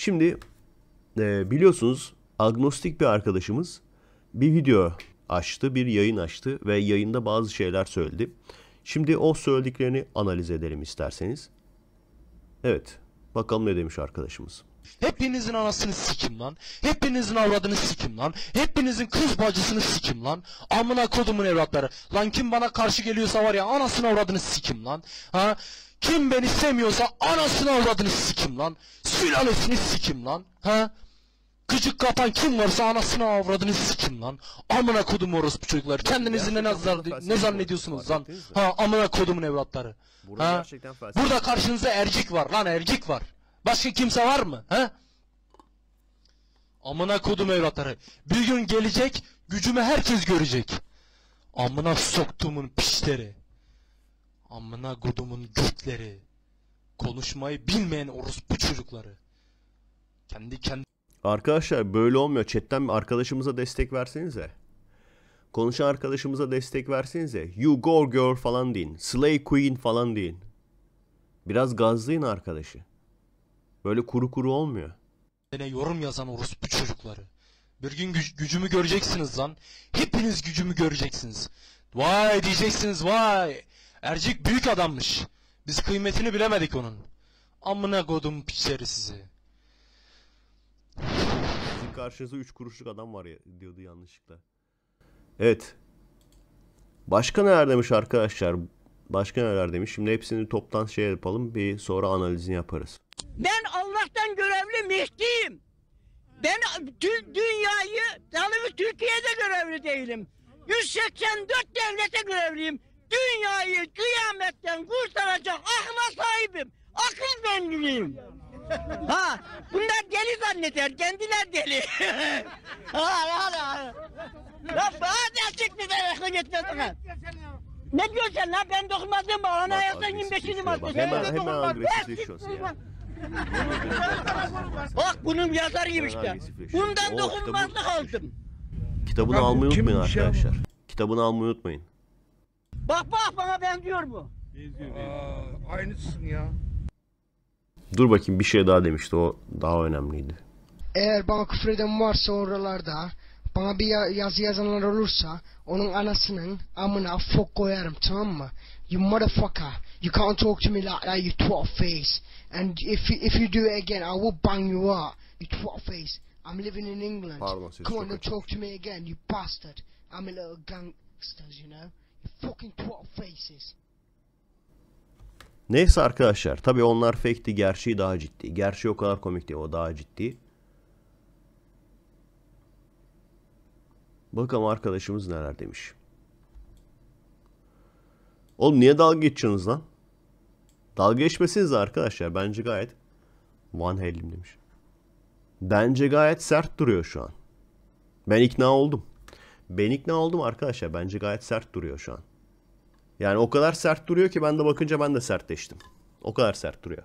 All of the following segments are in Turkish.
Şimdi e, biliyorsunuz agnostik bir arkadaşımız bir video açtı, bir yayın açtı ve yayında bazı şeyler söyledi. Şimdi o söylediklerini analiz edelim isterseniz. Evet, bakalım ne demiş arkadaşımız. Hepinizin anasını sikim lan. Hepinizin avradını sikim lan. Hepinizin kız bacısını sikim lan. Amına kodumun evlatları. Lan kim bana karşı geliyorsa var ya anasını avradını sikim lan. Ha? Kim beni sevmiyorsa anasını avradını sikim lan. Sülalesini sikim lan. Ha? Küçük kapan kim varsa anasını avradını sikim lan. Amına kodum orospu çocuklar. Kendinizi ne, nazar, ne zannediyorsunuz lan? Ha amına kodumun evlatları. Ha? Burada karşınıza ercik var lan ercik var. Başka kimse var mı? He? Amına kodum evlatları. Bir gün gelecek gücümü herkes görecek. Amına soktuğumun pişleri. Amına kodumun götleri. Konuşmayı bilmeyen orospu çocukları. Kendi kendi... Arkadaşlar böyle olmuyor. Chatten bir arkadaşımıza destek versenize. Konuşan arkadaşımıza destek versenize. You go girl falan deyin. Slay queen falan deyin. Biraz gazlayın arkadaşı. Böyle kuru kuru olmuyor. Ne yorum yazan orospu çocukları. Bir gün gü gücümü göreceksiniz lan. Hepiniz gücümü göreceksiniz. Vay diyeceksiniz vay. Ercik büyük adammış. Biz kıymetini bilemedik onun. Amına kodum piçleri sizi. Sizin karşınızda 3 kuruşluk adam var ya diyordu yanlışlıkla. Evet. Başka neler demiş arkadaşlar? Başka neler demiş? Şimdi hepsini toptan şey yapalım. Bir sonra analizini yaparız. Ben Allah'tan görevli Mehdi'yim. Ben tüm dünyayı, yalnız Türkiye'de görevli değilim. 184 devlete görevliyim. Dünyayı kıyametten kurtaracak akla sahibim. Akıl benliyim. ha, bunlar deli zanneder, kendiler deli. ha, ha, ha. Lan bana çıktı sen aklı gitmez bana. Ne diyorsun lan ben dokunmadım bana anayasanın 25. maddesi. Hemen, hemen agresifleşiyorsun ya. Bak bunun yazarıyım işte. Bundan dokunmazlık aldım. Kitabını almayı unutmayın şey arkadaşlar. Kitabını almayı unutmayın. Bak bak bana ben benziyor bu. Benziyor. Aa, aynısın ya. Dur bakayım bir şey daha demişti o daha önemliydi. Eğer bana küfür varsa oralarda bana bir yazı yazanlar olursa onun anasının amına fok koyarım tamam mı? You motherfucker. You can't talk to me like that, you twat face. And if if you do it again, I will bang you out, you twat face. I'm living in England. Pardon, Come on, don't talk to me again, you bastard. I'm a little gangsters, you know. You fucking twat faces. Neyse arkadaşlar tabii onlar fake'ti gerçeği daha ciddi. Gerçeği o kadar komik değil o daha ciddi. Bakalım arkadaşımız neler demiş. Oğlum niye dalga geçiyorsunuz lan? Dalga geçmesiniz arkadaşlar. Bence gayet Van Halen demiş. Bence gayet sert duruyor şu an. Ben ikna oldum. Ben ikna oldum arkadaşlar. Bence gayet sert duruyor şu an. Yani o kadar sert duruyor ki ben de bakınca ben de sertleştim. O kadar sert duruyor.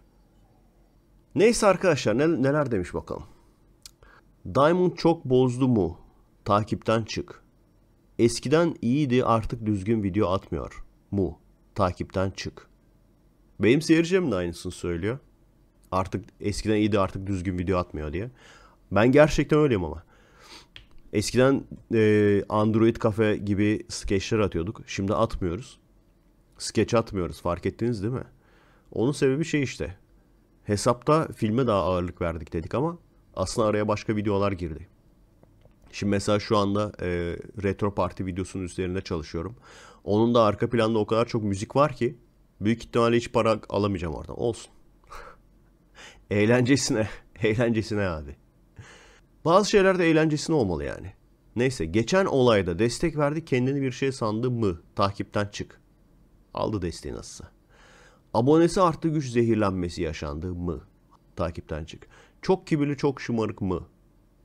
Neyse arkadaşlar neler demiş bakalım. Diamond çok bozdu mu? Takipten çık. Eskiden iyiydi artık düzgün video atmıyor mu? Takipten çık. Benim seyircim de aynısını söylüyor. Artık eskiden iyiydi artık düzgün video atmıyor diye. Ben gerçekten öyleyim ama. Eskiden e, Android kafe gibi skeçler atıyorduk. Şimdi atmıyoruz. Skeç atmıyoruz fark ettiniz değil mi? Onun sebebi şey işte. Hesapta filme daha ağırlık verdik dedik ama aslında araya başka videolar girdi. Şimdi mesela şu anda e, retro parti videosunun üzerinde çalışıyorum. Onun da arka planda o kadar çok müzik var ki Büyük ihtimalle hiç para alamayacağım oradan. Olsun. eğlencesine. Eğlencesine abi. Bazı şeyler de eğlencesine olmalı yani. Neyse geçen olayda destek verdi kendini bir şey sandı mı? Takipten çık. Aldı desteği nasılsa. Abonesi arttı güç zehirlenmesi yaşandı mı? Takipten çık. Çok kibirli çok şımarık mı?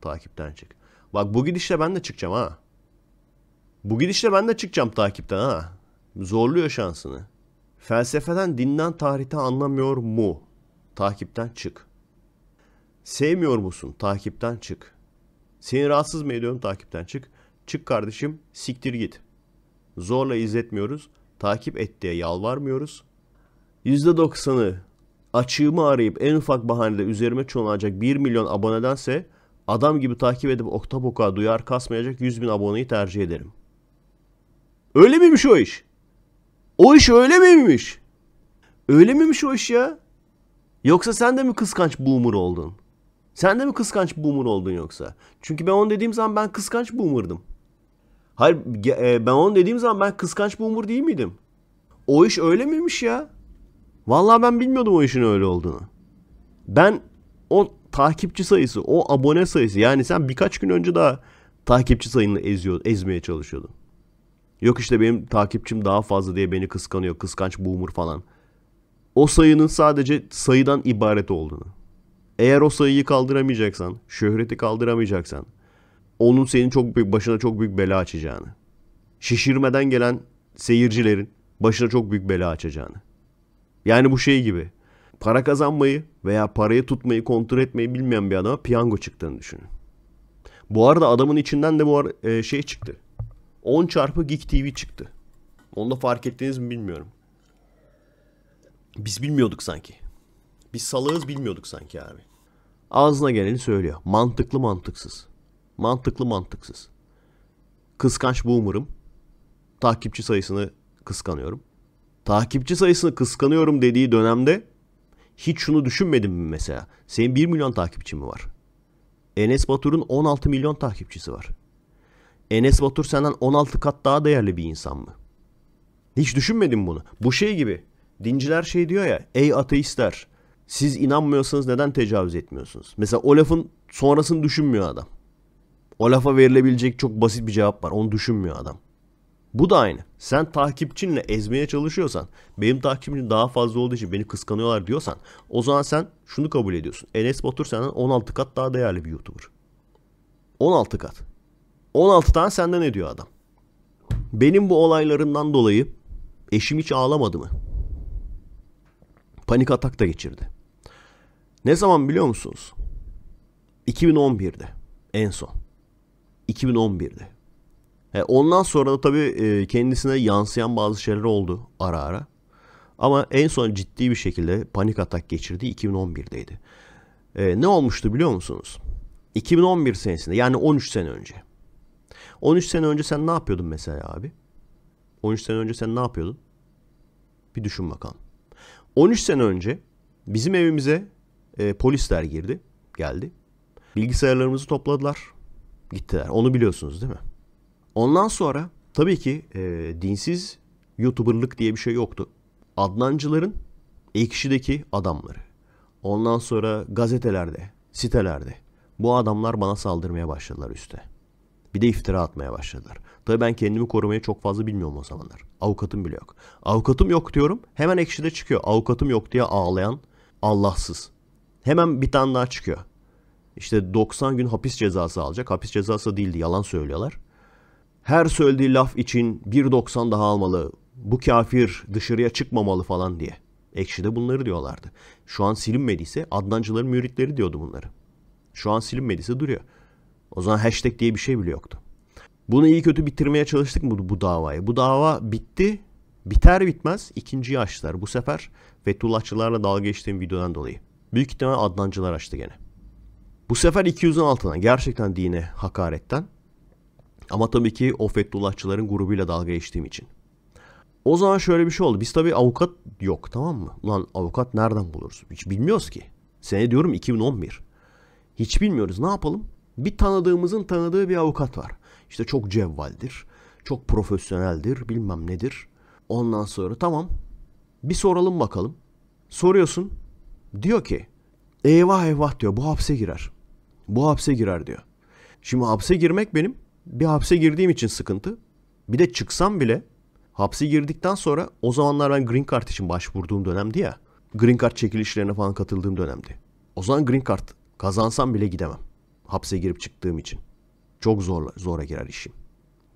Takipten çık. Bak bu gidişle ben de çıkacağım ha. Bu gidişle ben de çıkacağım takipten ha. Zorluyor şansını. Felsefeden dinden tarihte anlamıyor mu? Takipten çık. Sevmiyor musun? Takipten çık. Seni rahatsız mı ediyorum? Takipten çık. Çık kardeşim, siktir git. Zorla izletmiyoruz. Takip et diye yalvarmıyoruz. %90'ı açığımı arayıp en ufak bahanede üzerime çoğalacak 1 milyon abonedense adam gibi takip edip okta boka duyar kasmayacak 100 bin aboneyi tercih ederim. Öyle miymiş o iş? O iş öyle miymiş? Öyle miymiş o iş ya? Yoksa sen de mi kıskanç boomer oldun? Sen de mi kıskanç boomer oldun yoksa? Çünkü ben onu dediğim zaman ben kıskanç boomer'dım. Hayır e, ben onu dediğim zaman ben kıskanç boomer değil miydim? O iş öyle miymiş ya? Vallahi ben bilmiyordum o işin öyle olduğunu. Ben o takipçi sayısı, o abone sayısı yani sen birkaç gün önce daha takipçi sayını eziyor, ezmeye çalışıyordun. Yok işte benim takipçim daha fazla diye beni kıskanıyor. Kıskanç boomer falan. O sayının sadece sayıdan ibaret olduğunu. Eğer o sayıyı kaldıramayacaksan, şöhreti kaldıramayacaksan, onun senin çok büyük, başına çok büyük bela açacağını. Şişirmeden gelen seyircilerin başına çok büyük bela açacağını. Yani bu şey gibi. Para kazanmayı veya parayı tutmayı kontrol etmeyi bilmeyen bir adama piyango çıktığını düşünün. Bu arada adamın içinden de bu ar e, şey çıktı. 10 çarpı Geek TV çıktı. Onu da fark ettiniz mi bilmiyorum. Biz bilmiyorduk sanki. Biz salığız bilmiyorduk sanki abi. Ağzına geleni söylüyor. Mantıklı mantıksız. Mantıklı mantıksız. Kıskanç boomer'ım. Takipçi sayısını kıskanıyorum. Takipçi sayısını kıskanıyorum dediği dönemde hiç şunu düşünmedim mi mesela? Senin 1 milyon takipçin mi var? Enes Batur'un 16 milyon takipçisi var. Enes Batur senden 16 kat daha değerli bir insan mı? Hiç düşünmedin bunu. Bu şey gibi. Dinciler şey diyor ya. Ey ateistler. Siz inanmıyorsanız neden tecavüz etmiyorsunuz? Mesela o lafın sonrasını düşünmüyor adam. O lafa verilebilecek çok basit bir cevap var. Onu düşünmüyor adam. Bu da aynı. Sen takipçinle ezmeye çalışıyorsan, benim takipçim daha fazla olduğu için beni kıskanıyorlar diyorsan, o zaman sen şunu kabul ediyorsun. Enes Batur senden 16 kat daha değerli bir YouTuber. 16 kat. 16 tane senden ediyor adam. Benim bu olaylarından dolayı eşim hiç ağlamadı mı? Panik atak da geçirdi. Ne zaman biliyor musunuz? 2011'de en son. 2011'de. He, ondan sonra da tabii e, kendisine yansıyan bazı şeyler oldu ara ara. Ama en son ciddi bir şekilde panik atak geçirdi 2011'deydi. E, ne olmuştu biliyor musunuz? 2011 senesinde yani 13 sene önce. 13 sene önce sen ne yapıyordun mesela abi? 13 sene önce sen ne yapıyordun? Bir düşün bakalım. 13 sene önce bizim evimize e, polisler girdi, geldi. Bilgisayarlarımızı topladılar, gittiler. Onu biliyorsunuz değil mi? Ondan sonra tabii ki e, dinsiz YouTuber'lık diye bir şey yoktu. Adnancıların ekşideki adamları. Ondan sonra gazetelerde, sitelerde bu adamlar bana saldırmaya başladılar üste. Bir de iftira atmaya başladılar. Tabii ben kendimi korumayı çok fazla bilmiyorum o zamanlar. Avukatım bile yok. Avukatım yok diyorum. Hemen ekşide çıkıyor. Avukatım yok diye ağlayan Allahsız. Hemen bir tane daha çıkıyor. İşte 90 gün hapis cezası alacak. Hapis cezası değildi yalan söylüyorlar. Her söylediği laf için 1.90 daha almalı. Bu kafir dışarıya çıkmamalı falan diye. Ekşi'de bunları diyorlardı. Şu an silinmediyse Adnancıların müritleri diyordu bunları. Şu an silinmediyse duruyor. O zaman hashtag diye bir şey bile yoktu. Bunu iyi kötü bitirmeye çalıştık mı bu davayı? Bu dava bitti. Biter bitmez ikinciyi açtılar. Bu sefer Fethullahçılarla dalga geçtiğim videodan dolayı. Büyük ihtimal Adnancılar açtı gene. Bu sefer 200'ün altına gerçekten dine hakaretten. Ama tabii ki o Fethullahçıların grubuyla dalga geçtiğim için. O zaman şöyle bir şey oldu. Biz tabii avukat yok tamam mı? Lan avukat nereden buluruz? Hiç bilmiyoruz ki. Sene diyorum 2011. Hiç bilmiyoruz. Ne yapalım? Bir tanıdığımızın tanıdığı bir avukat var. İşte çok cevvaldir, çok profesyoneldir, bilmem nedir. Ondan sonra tamam bir soralım bakalım. Soruyorsun. Diyor ki eyvah eyvah diyor bu hapse girer. Bu hapse girer diyor. Şimdi hapse girmek benim bir hapse girdiğim için sıkıntı. Bir de çıksam bile hapse girdikten sonra o zamanlar ben green card için başvurduğum dönemdi ya. Green card çekilişlerine falan katıldığım dönemdi. O zaman green card kazansam bile gidemem hapse girip çıktığım için. Çok zor, zora girer işim.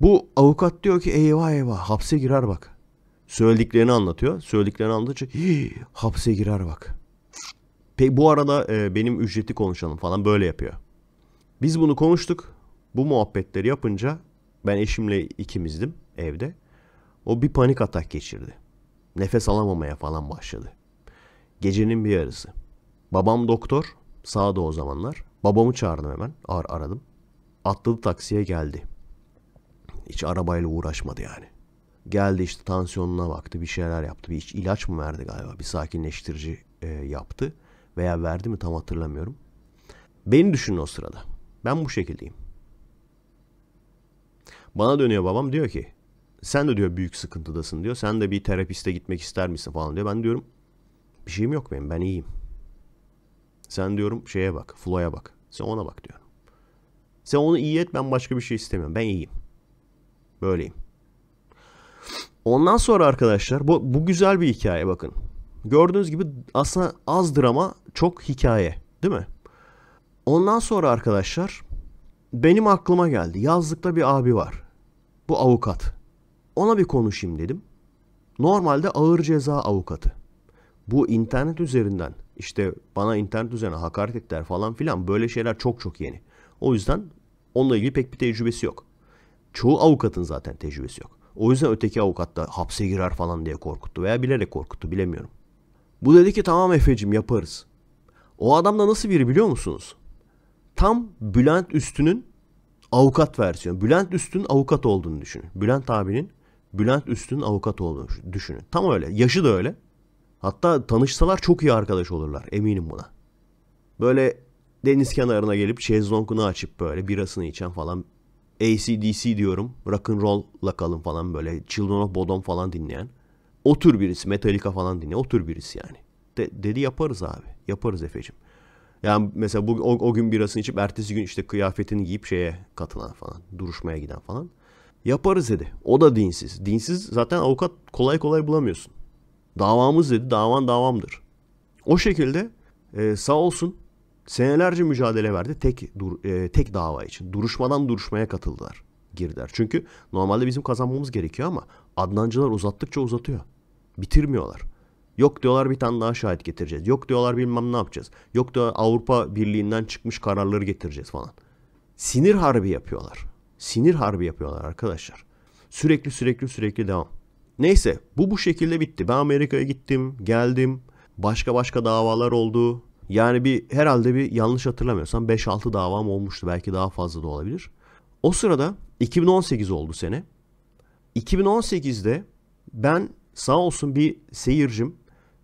Bu avukat diyor ki eyvah eyvah hapse girer bak. Söylediklerini anlatıyor. Söylediklerini anlatınca hapse girer bak. Peki bu arada e, benim ücreti konuşalım falan böyle yapıyor. Biz bunu konuştuk. Bu muhabbetleri yapınca ben eşimle ikimizdim evde. O bir panik atak geçirdi. Nefes alamamaya falan başladı. Gecenin bir yarısı. Babam doktor, sağda o zamanlar. Babamı çağırdım hemen. Ar aradım. Atladı taksiye geldi. Hiç arabayla uğraşmadı yani. Geldi işte tansiyonuna baktı bir şeyler yaptı. Bir ilaç mı verdi galiba bir sakinleştirici e, yaptı. Veya verdi mi tam hatırlamıyorum. Beni düşünün o sırada. Ben bu şekildeyim. Bana dönüyor babam diyor ki sen de diyor büyük sıkıntıdasın diyor. Sen de bir terapiste gitmek ister misin falan diyor. Ben diyorum bir şeyim yok benim ben iyiyim. Sen diyorum şeye bak, flow'a bak. Sen ona bak diyorum. Sen onu iyi et ben başka bir şey istemiyorum. Ben iyiyim. Böyleyim. Ondan sonra arkadaşlar bu, bu güzel bir hikaye bakın. Gördüğünüz gibi aslında az drama çok hikaye değil mi? Ondan sonra arkadaşlar benim aklıma geldi. Yazlıkta bir abi var. Bu avukat. Ona bir konuşayım dedim. Normalde ağır ceza avukatı. Bu internet üzerinden işte bana internet üzerine hakaret ettiler falan filan böyle şeyler çok çok yeni. O yüzden onunla ilgili pek bir tecrübesi yok. Çoğu avukatın zaten tecrübesi yok. O yüzden öteki avukat da hapse girer falan diye korkuttu veya bilerek korkuttu bilemiyorum. Bu dedi ki tamam Efe'cim yaparız. O adam da nasıl biri biliyor musunuz? Tam Bülent Üstü'nün avukat versiyonu. Bülent Üstün avukat olduğunu düşünün. Bülent abinin Bülent Üstün avukat olduğunu düşünün. Tam öyle. Yaşı da öyle. Hatta tanışsalar çok iyi arkadaş olurlar. Eminim buna. Böyle deniz kenarına gelip şezlongunu açıp böyle birasını içen falan. ACDC diyorum. Rock'n'roll'la kalın falan böyle. Children of Bodom falan dinleyen. O tür birisi. Metallica falan dinleyen. O tür birisi yani. De, dedi yaparız abi. Yaparız Efe'cim. Yani mesela bu, o, o gün birasını içip ertesi gün işte kıyafetini giyip şeye katılan falan. Duruşmaya giden falan. Yaparız dedi. O da dinsiz. Dinsiz zaten avukat kolay kolay bulamıyorsun. Davamız dedi. Davan davamdır. O şekilde e, sağ olsun senelerce mücadele verdi tek dur, e, tek dava için. Duruşmadan duruşmaya katıldılar. Girdiler. Çünkü normalde bizim kazanmamız gerekiyor ama Adnancılar uzattıkça uzatıyor. Bitirmiyorlar. Yok diyorlar bir tane daha şahit getireceğiz. Yok diyorlar bilmem ne yapacağız. Yok diyor Avrupa Birliği'nden çıkmış kararları getireceğiz falan. Sinir harbi yapıyorlar. Sinir harbi yapıyorlar arkadaşlar. Sürekli sürekli sürekli devam. Neyse bu bu şekilde bitti. Ben Amerika'ya gittim, geldim. Başka başka davalar oldu. Yani bir herhalde bir yanlış hatırlamıyorsam 5-6 davam olmuştu. Belki daha fazla da olabilir. O sırada 2018 oldu sene. 2018'de ben sağ olsun bir seyircim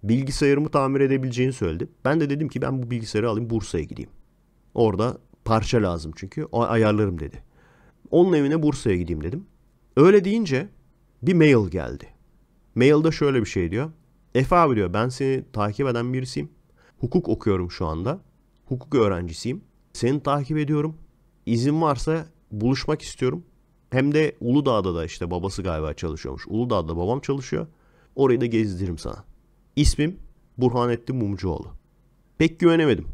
bilgisayarımı tamir edebileceğini söyledi. Ben de dedim ki ben bu bilgisayarı alayım Bursa'ya gideyim. Orada parça lazım çünkü. O ayarlarım dedi. Onun evine Bursa'ya gideyim dedim. Öyle deyince bir mail geldi. Mailde şöyle bir şey diyor. Efe abi diyor ben seni takip eden birisiyim. Hukuk okuyorum şu anda. Hukuk öğrencisiyim. Seni takip ediyorum. İzin varsa buluşmak istiyorum. Hem de Uludağ'da da işte babası galiba çalışıyormuş. Uludağ'da babam çalışıyor. Orayı da gezdiririm sana. İsmim Burhanettin Mumcuoğlu. Pek güvenemedim.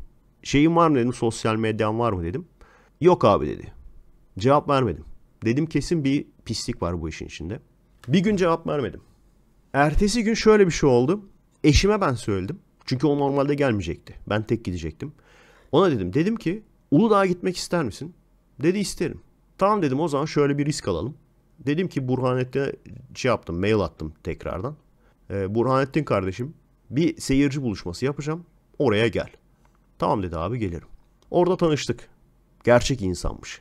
Şeyim var mı dedim sosyal medyan var mı dedim. Yok abi dedi. Cevap vermedim. Dedim kesin bir pislik var bu işin içinde. Bir gün cevap vermedim. Ertesi gün şöyle bir şey oldu. Eşime ben söyledim. Çünkü o normalde gelmeyecekti. Ben tek gidecektim. Ona dedim. Dedim ki Uludağ'a gitmek ister misin? Dedi isterim. Tamam dedim o zaman şöyle bir risk alalım. Dedim ki Burhanettin'e şey yaptım mail attım tekrardan. Ee, Burhanettin kardeşim bir seyirci buluşması yapacağım. Oraya gel. Tamam dedi abi gelirim. Orada tanıştık. Gerçek insanmış.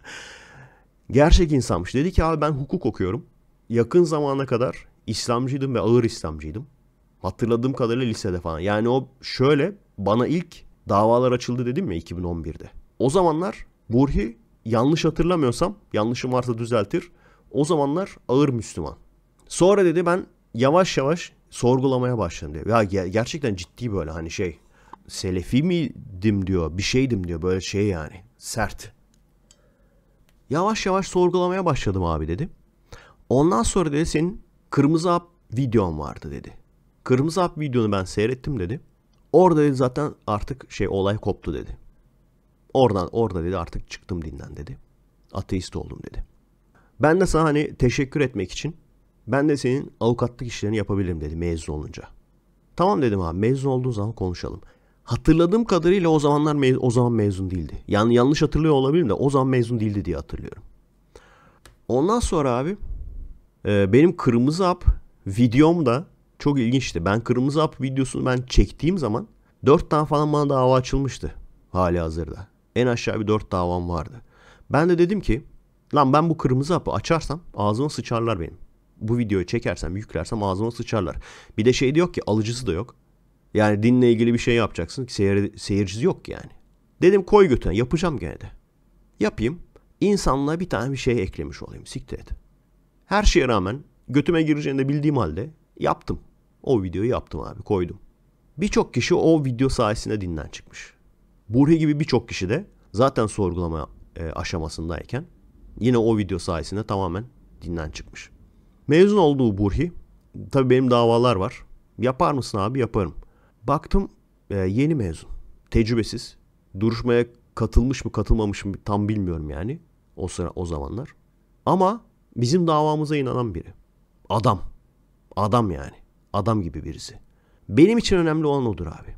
Gerçek insanmış. Dedi ki abi ben hukuk okuyorum yakın zamana kadar İslamcıydım ve ağır İslamcıydım. Hatırladığım kadarıyla lisede falan. Yani o şöyle bana ilk davalar açıldı dedim ya 2011'de. O zamanlar Burhi yanlış hatırlamıyorsam yanlışım varsa düzeltir. O zamanlar ağır Müslüman. Sonra dedi ben yavaş yavaş sorgulamaya başladım diyor. Ya gerçekten ciddi böyle hani şey selefi miydim diyor bir şeydim diyor böyle şey yani sert. Yavaş yavaş sorgulamaya başladım abi dedim. Ondan sonra dedi senin kırmızı hap videon vardı dedi. Kırmızı hap videonu ben seyrettim dedi. Orada dedi zaten artık şey olay koptu dedi. Oradan orada dedi artık çıktım dinden dedi. Ateist oldum dedi. Ben de sana hani teşekkür etmek için ben de senin avukatlık işlerini yapabilirim dedi mezun olunca. Tamam dedim abi mezun olduğun zaman konuşalım. Hatırladığım kadarıyla o zamanlar mez- o zaman mezun değildi. Yani yanlış hatırlıyor olabilirim de o zaman mezun değildi diye hatırlıyorum. Ondan sonra abi ee, benim kırmızı hap videom da çok ilginçti. Ben kırmızı hap videosunu ben çektiğim zaman 4 tane falan bana dava açılmıştı hali hazırda. En aşağı bir 4 davam vardı. Ben de dedim ki lan ben bu kırmızı hapı açarsam ağzıma sıçarlar benim. Bu videoyu çekersem yüklersem ağzıma sıçarlar. Bir de şey de yok ki alıcısı da yok. Yani dinle ilgili bir şey yapacaksın. Seyir, seyircisi yok ki yani. Dedim koy götüne yapacağım gene de. Yapayım. İnsanlığa bir tane bir şey eklemiş olayım. Siktir et. Her şeye rağmen götüme gireceğini de bildiğim halde yaptım. O videoyu yaptım abi koydum. Birçok kişi o video sayesinde dinden çıkmış. Burhi gibi birçok kişi de zaten sorgulama e, aşamasındayken yine o video sayesinde tamamen dinden çıkmış. Mezun olduğu Burhi, tabii benim davalar var. Yapar mısın abi? Yaparım. Baktım e, yeni mezun, tecrübesiz. Duruşmaya katılmış mı katılmamış mı tam bilmiyorum yani o sıra o zamanlar. Ama Bizim davamıza inanan biri. Adam. Adam yani. Adam gibi birisi. Benim için önemli olan odur abi.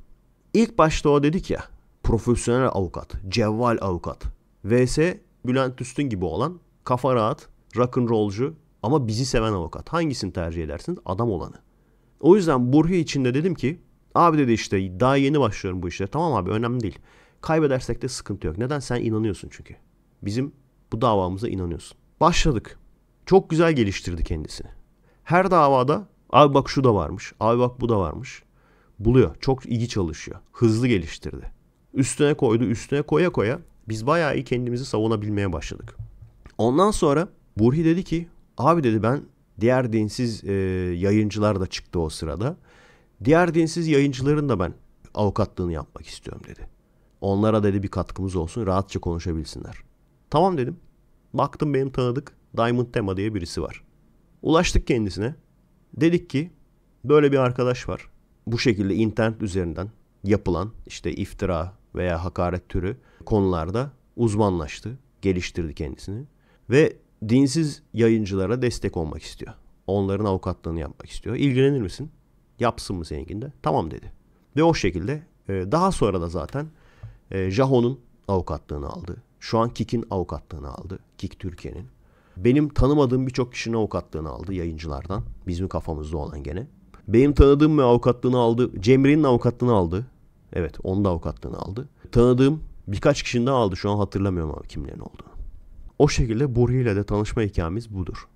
İlk başta o dedik ya. Profesyonel avukat. Cevval avukat. VS Bülent Üstün gibi olan. Kafa rahat. Rock'n'rollcu. Ama bizi seven avukat. Hangisini tercih edersiniz? Adam olanı. O yüzden Burhi için de dedim ki abi dedi işte daha yeni başlıyorum bu işe. Tamam abi önemli değil. Kaybedersek de sıkıntı yok. Neden? Sen inanıyorsun çünkü. Bizim bu davamıza inanıyorsun. Başladık. Çok güzel geliştirdi kendisini. Her davada abi bak şu da varmış, abi bak bu da varmış. Buluyor. Çok iyi çalışıyor. Hızlı geliştirdi. Üstüne koydu, üstüne koya koya biz bayağı iyi kendimizi savunabilmeye başladık. Ondan sonra Burhi dedi ki abi dedi ben diğer dinsiz e, yayıncılar da çıktı o sırada. Diğer dinsiz yayıncıların da ben avukatlığını yapmak istiyorum dedi. Onlara dedi bir katkımız olsun rahatça konuşabilsinler. Tamam dedim. Baktım benim tanıdık Diamond Tema diye birisi var. Ulaştık kendisine. Dedik ki böyle bir arkadaş var. Bu şekilde internet üzerinden yapılan işte iftira veya hakaret türü konularda uzmanlaştı, geliştirdi kendisini ve dinsiz yayıncılara destek olmak istiyor. Onların avukatlığını yapmak istiyor. İlgilenir misin? Yapsın mı seninkinde? Tamam dedi. Ve o şekilde e, daha sonra da zaten e, Jaho'nun avukatlığını aldı. Şu an Kik'in avukatlığını aldı. Kik Türkiye'nin. Benim tanımadığım birçok kişinin avukatlığını aldı yayıncılardan. Bizim kafamızda olan gene. Benim tanıdığım ve avukatlığını aldı. Cemre'nin avukatlığını aldı. Evet onun da avukatlığını aldı. Tanıdığım birkaç kişinin daha aldı. Şu an hatırlamıyorum ama kimlerin olduğunu. O şekilde Burhi ile de tanışma hikayemiz budur.